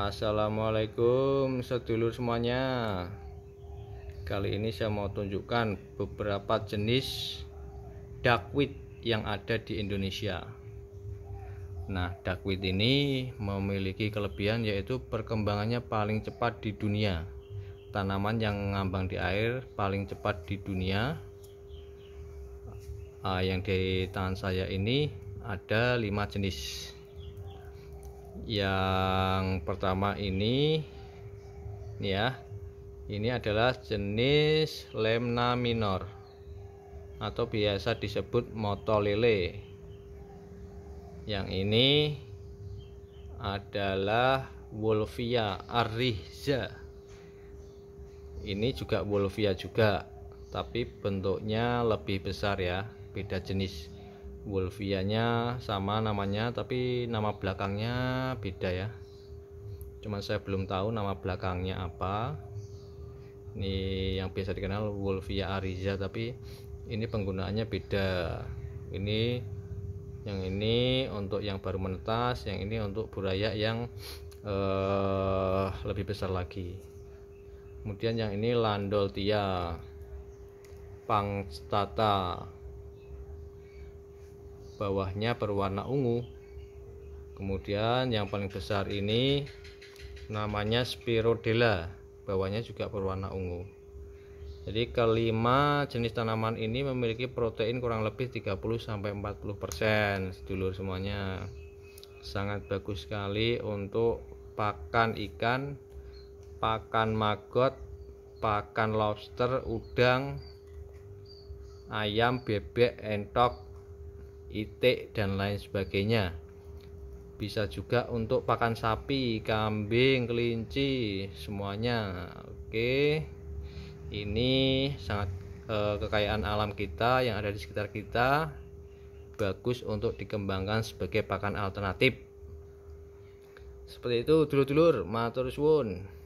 Assalamualaikum sedulur semuanya Kali ini saya mau tunjukkan beberapa jenis duckweed yang ada di Indonesia Nah duckweed ini memiliki kelebihan yaitu perkembangannya paling cepat di dunia Tanaman yang ngambang di air paling cepat di dunia ah, Yang di tangan saya ini ada 5 jenis yang pertama ini ini ya ini adalah jenis lemna minor atau biasa disebut moto yang ini adalah wolfia arriza ini juga wolfia juga tapi bentuknya lebih besar ya beda jenis Wolfianya sama namanya tapi nama belakangnya beda ya cuman saya belum tahu nama belakangnya apa ini yang biasa dikenal Wolfia Ariza tapi ini penggunaannya beda ini yang ini untuk yang baru menetas yang ini untuk buraya yang eh, lebih besar lagi kemudian yang ini Landoltia Pangstata bawahnya berwarna ungu kemudian yang paling besar ini namanya spirodela bawahnya juga berwarna ungu jadi kelima jenis tanaman ini memiliki protein kurang lebih 30-40% sedulur semuanya sangat bagus sekali untuk pakan ikan pakan maggot pakan lobster udang ayam, bebek, entok, itik dan lain sebagainya bisa juga untuk pakan sapi kambing kelinci semuanya oke ini sangat eh, kekayaan alam kita yang ada di sekitar kita bagus untuk dikembangkan sebagai pakan alternatif seperti itu dulur-dulur matur suwun